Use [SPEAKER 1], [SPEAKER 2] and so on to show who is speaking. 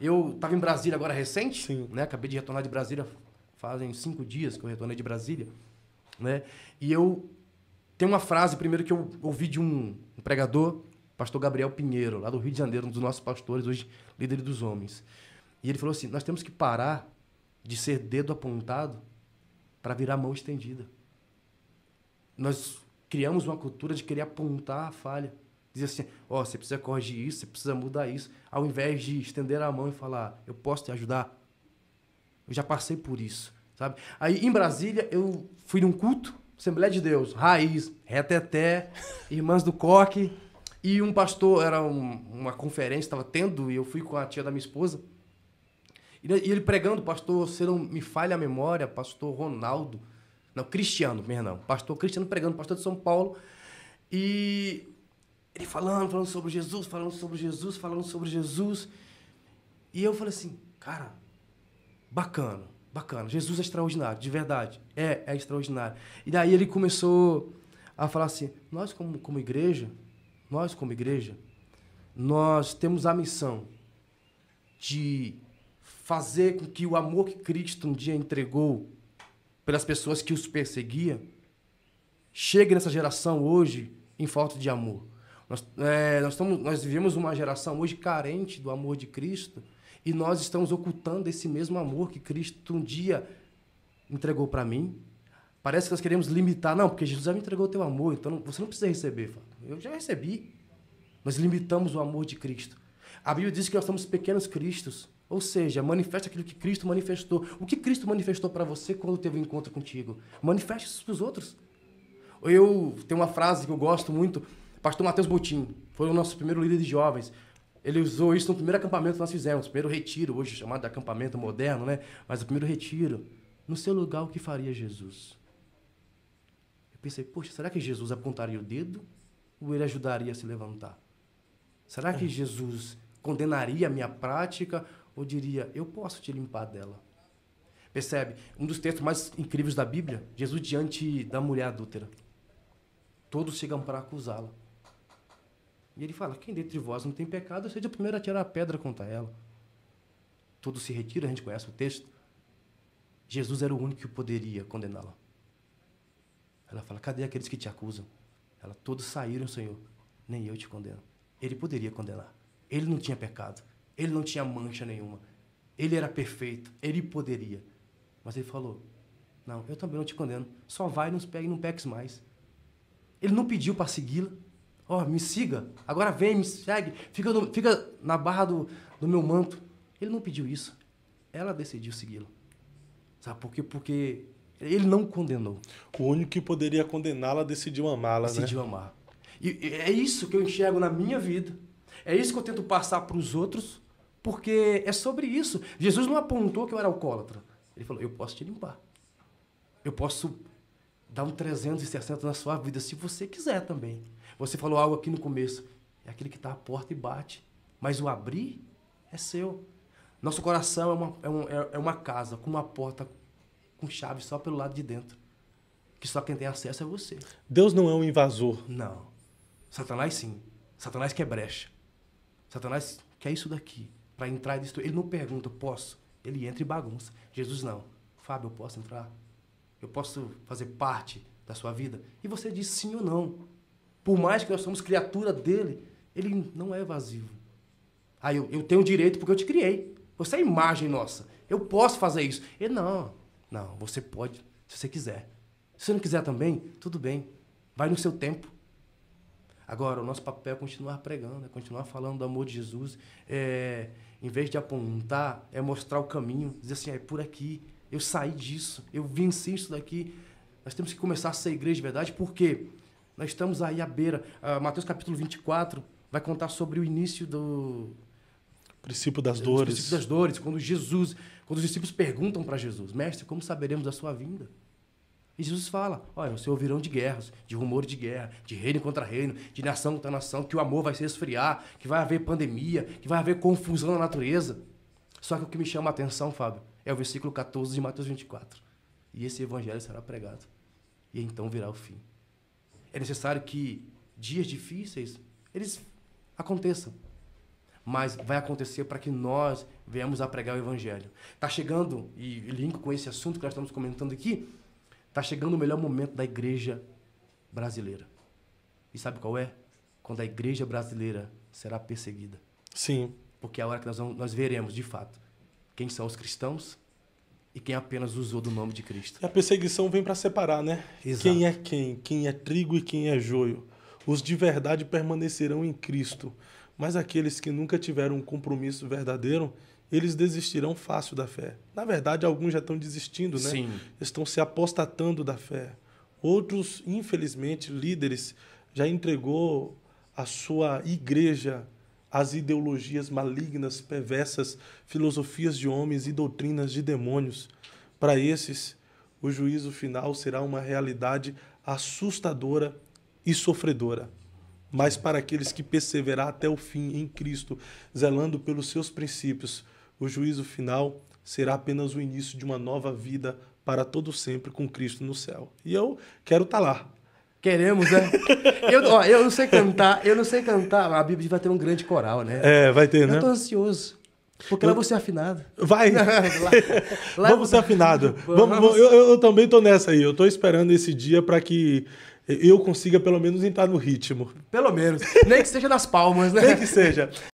[SPEAKER 1] Eu estava em Brasília agora recente, Sim. né? Acabei de retornar de Brasília, fazem cinco dias que eu retornei de Brasília, né? E eu tem uma frase primeiro que eu ouvi de um pregador, pastor Gabriel Pinheiro, lá do Rio de Janeiro, um dos nossos pastores hoje, líder dos homens. E ele falou assim: "Nós temos que parar de ser dedo apontado para virar mão estendida. Nós criamos uma cultura de querer apontar a falha dizer assim, ó, oh, você precisa corrigir isso, você precisa mudar isso, ao invés de estender a mão e falar, eu posso te ajudar? Eu já passei por isso, sabe? Aí em Brasília eu fui num culto, Assembleia de Deus, Raiz, Reteté, Irmãs do Coque, e um pastor, era um, uma conferência, estava tendo, e eu fui com a tia da minha esposa, e ele pregando, pastor, se não me falha a memória, pastor Ronaldo, não, Cristiano, perdão, pastor Cristiano pregando, pastor de São Paulo, e ele falando, falando sobre Jesus, falando sobre Jesus, falando sobre Jesus. E eu falei assim, cara, bacana, bacana. Jesus é extraordinário, de verdade. É, é extraordinário. E daí ele começou a falar assim: nós, como, como igreja, nós, como igreja, nós temos a missão de fazer com que o amor que Cristo um dia entregou pelas pessoas que os perseguia chegue nessa geração hoje em falta de amor. Nós, é, nós, estamos, nós vivemos uma geração hoje carente do amor de Cristo e nós estamos ocultando esse mesmo amor que Cristo um dia entregou para mim. Parece que nós queremos limitar. Não, porque Jesus já me entregou o teu amor, então você não precisa receber. Eu já recebi. Nós limitamos o amor de Cristo. A Bíblia diz que nós somos pequenos cristos. Ou seja, manifesta aquilo que Cristo manifestou. O que Cristo manifestou para você quando teve um encontro contigo? Manifeste isso para os outros. Eu tenho uma frase que eu gosto muito, Pastor Matheus Botim foi o nosso primeiro líder de jovens. Ele usou isso no primeiro acampamento que nós fizemos, primeiro retiro, hoje chamado de acampamento moderno, né? Mas o primeiro retiro. No seu lugar, o que faria Jesus? Eu pensei, poxa, será que Jesus apontaria o dedo ou ele ajudaria a se levantar? Será que Jesus condenaria a minha prática ou diria, eu posso te limpar dela? Percebe? Um dos textos mais incríveis da Bíblia, Jesus diante da mulher adúltera. Todos chegam para acusá-la. E ele fala: Quem dentre vós não tem pecado, seja o primeiro a tirar a pedra contra ela. Todos se retiram, a gente conhece o texto. Jesus era o único que poderia condená-la. Ela fala: Cadê aqueles que te acusam? Ela: Todos saíram, Senhor, nem eu te condeno. Ele poderia condenar. Ele não tinha pecado. Ele não tinha mancha nenhuma. Ele era perfeito. Ele poderia. Mas ele falou: Não, eu também não te condeno. Só vai, nos pega e não peques mais. Ele não pediu para segui-la. Ó, oh, me siga. Agora vem, me segue. Fica, no, fica na barra do, do meu manto. Ele não pediu isso. Ela decidiu segui-lo. Sabe por quê? Porque ele
[SPEAKER 2] não condenou. O único que poderia condená-la decidiu amá-la, né? Decidiu amar.
[SPEAKER 1] E é isso que eu enxergo na minha vida. É isso que eu tento passar para os outros, porque é sobre isso. Jesus não apontou que eu era alcoólatra. Ele falou: "Eu posso te limpar. Eu posso dar um 360 na sua vida se você quiser também. Você falou algo aqui no começo. É aquele que está à porta e bate. Mas o abrir é seu. Nosso coração é uma, é, um, é, é uma casa com uma porta com chave só pelo lado de dentro. Que só quem tem acesso é você. Deus não é um invasor. Não. Satanás sim. Satanás quer brecha. Satanás quer isso daqui. Para entrar e destruir. Ele não pergunta, posso? Ele entra e bagunça. Jesus não. Fábio, eu posso entrar? Eu posso fazer parte da sua vida? E você diz sim ou não. Por mais que nós somos criatura dele, ele não é evasivo. Aí ah, eu, eu tenho direito porque eu te criei. Você é imagem nossa. Eu posso fazer isso. Ele, não, não, você pode se você quiser. Se você não quiser também, tudo bem. Vai no seu tempo. Agora, o nosso papel é continuar pregando, é continuar falando do amor de Jesus. É, em vez de apontar, é mostrar o caminho, dizer assim, é por aqui, eu saí disso, eu venci isso daqui. Nós temos que começar a ser igreja de verdade, porque nós estamos aí à beira. Uh, Mateus capítulo 24 vai contar sobre o início do.
[SPEAKER 2] princípio das dores. Princípio
[SPEAKER 1] das dores, quando Jesus, quando os discípulos perguntam para Jesus, mestre, como saberemos da sua vinda? E Jesus fala: Olha, vocês ouvirão de guerras, de rumores de guerra, de reino contra reino, de nação contra nação, que o amor vai se esfriar, que vai haver pandemia, que vai haver confusão na natureza. Só que o que me chama a atenção, Fábio, é o versículo 14 de Mateus 24. E esse evangelho será pregado, e então virá o fim. É necessário que dias difíceis eles aconteçam. Mas vai acontecer para que nós venhamos a pregar o evangelho. Tá chegando e linko com esse assunto que nós estamos comentando aqui, tá chegando o melhor momento da igreja brasileira. E sabe qual é? Quando a igreja brasileira será perseguida. Sim. Porque é a hora que nós, vamos, nós veremos, de fato, quem são os cristãos e quem apenas usou do nome de Cristo.
[SPEAKER 2] E a perseguição vem para separar, né? Exato. Quem é quem, quem é trigo e quem é joio. Os de verdade permanecerão em Cristo, mas aqueles que nunca tiveram um compromisso verdadeiro, eles desistirão fácil da fé. Na verdade, alguns já estão desistindo, né? Sim. Estão se apostatando da fé. Outros, infelizmente, líderes já entregou a sua igreja as ideologias malignas, perversas, filosofias de homens e doutrinas de demônios. Para esses, o juízo final será uma realidade assustadora e sofredora. Mas para aqueles que perseverar até o fim em Cristo, zelando pelos seus princípios, o juízo final será apenas o início de uma nova vida para todo sempre com
[SPEAKER 1] Cristo no céu. E eu quero estar tá lá. Queremos, né? eu, ó, eu não sei cantar, eu não sei cantar. A Bíblia vai ter um grande coral, né? É, vai ter, eu né? Eu tô ansioso. Porque eu... lá você é afinado.
[SPEAKER 2] Vai! lá, lá vamos ser afinado. Vamos, vamos... Eu, eu, também tô nessa aí. Eu tô esperando esse dia para que eu consiga pelo menos entrar no ritmo. Pelo menos. Nem que seja nas palmas, né? Nem que seja.